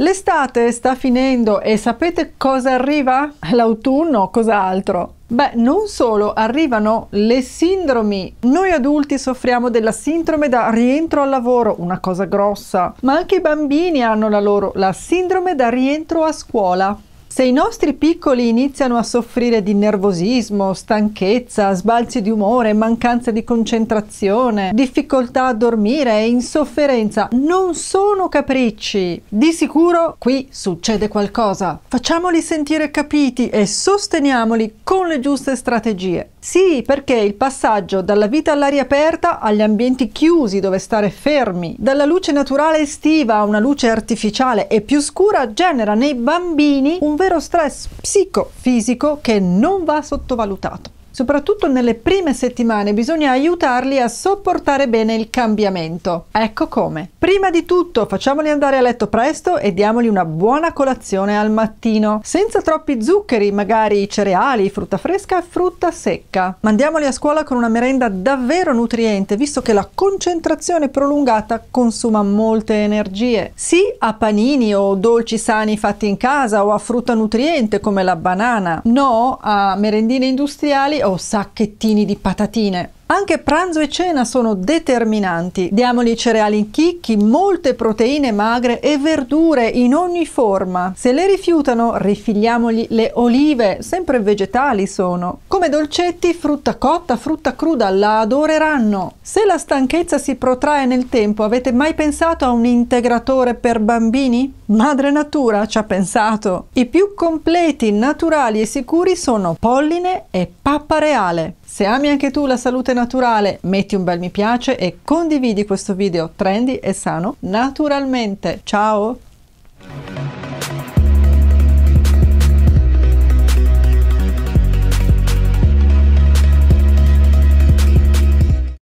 L'estate sta finendo e sapete cosa arriva? L'autunno, cos'altro? Beh, non solo, arrivano le sindromi. Noi adulti soffriamo della sindrome da rientro al lavoro, una cosa grossa, ma anche i bambini hanno la loro, la sindrome da rientro a scuola. Se i nostri piccoli iniziano a soffrire di nervosismo, stanchezza, sbalzi di umore, mancanza di concentrazione, difficoltà a dormire e insofferenza, non sono capricci. Di sicuro qui succede qualcosa. Facciamoli sentire capiti e sosteniamoli con le giuste strategie. Sì, perché il passaggio dalla vita all'aria aperta agli ambienti chiusi dove stare fermi, dalla luce naturale estiva a una luce artificiale e più scura genera nei bambini un vero severo stress psicofisico che non va sottovalutato. Soprattutto nelle prime settimane bisogna aiutarli a sopportare bene il cambiamento. Ecco come. Prima di tutto facciamoli andare a letto presto e diamogli una buona colazione al mattino, senza troppi zuccheri, magari cereali, frutta fresca e frutta secca. Mandiamoli a scuola con una merenda davvero nutriente, visto che la concentrazione prolungata consuma molte energie. Sì a panini o dolci sani fatti in casa o a frutta nutriente come la banana, no a merendine industriali o sacchettini di patatine anche pranzo e cena sono determinanti. Diamogli cereali in chicchi, molte proteine magre e verdure in ogni forma. Se le rifiutano, rifiliamogli le olive, sempre vegetali sono. Come dolcetti, frutta cotta, frutta cruda, la adoreranno. Se la stanchezza si protrae nel tempo, avete mai pensato a un integratore per bambini? Madre Natura ci ha pensato. I più completi, naturali e sicuri sono polline e pappa reale. Se ami anche tu la salute naturale, metti un bel mi piace e condividi questo video trendy e sano naturalmente. Ciao!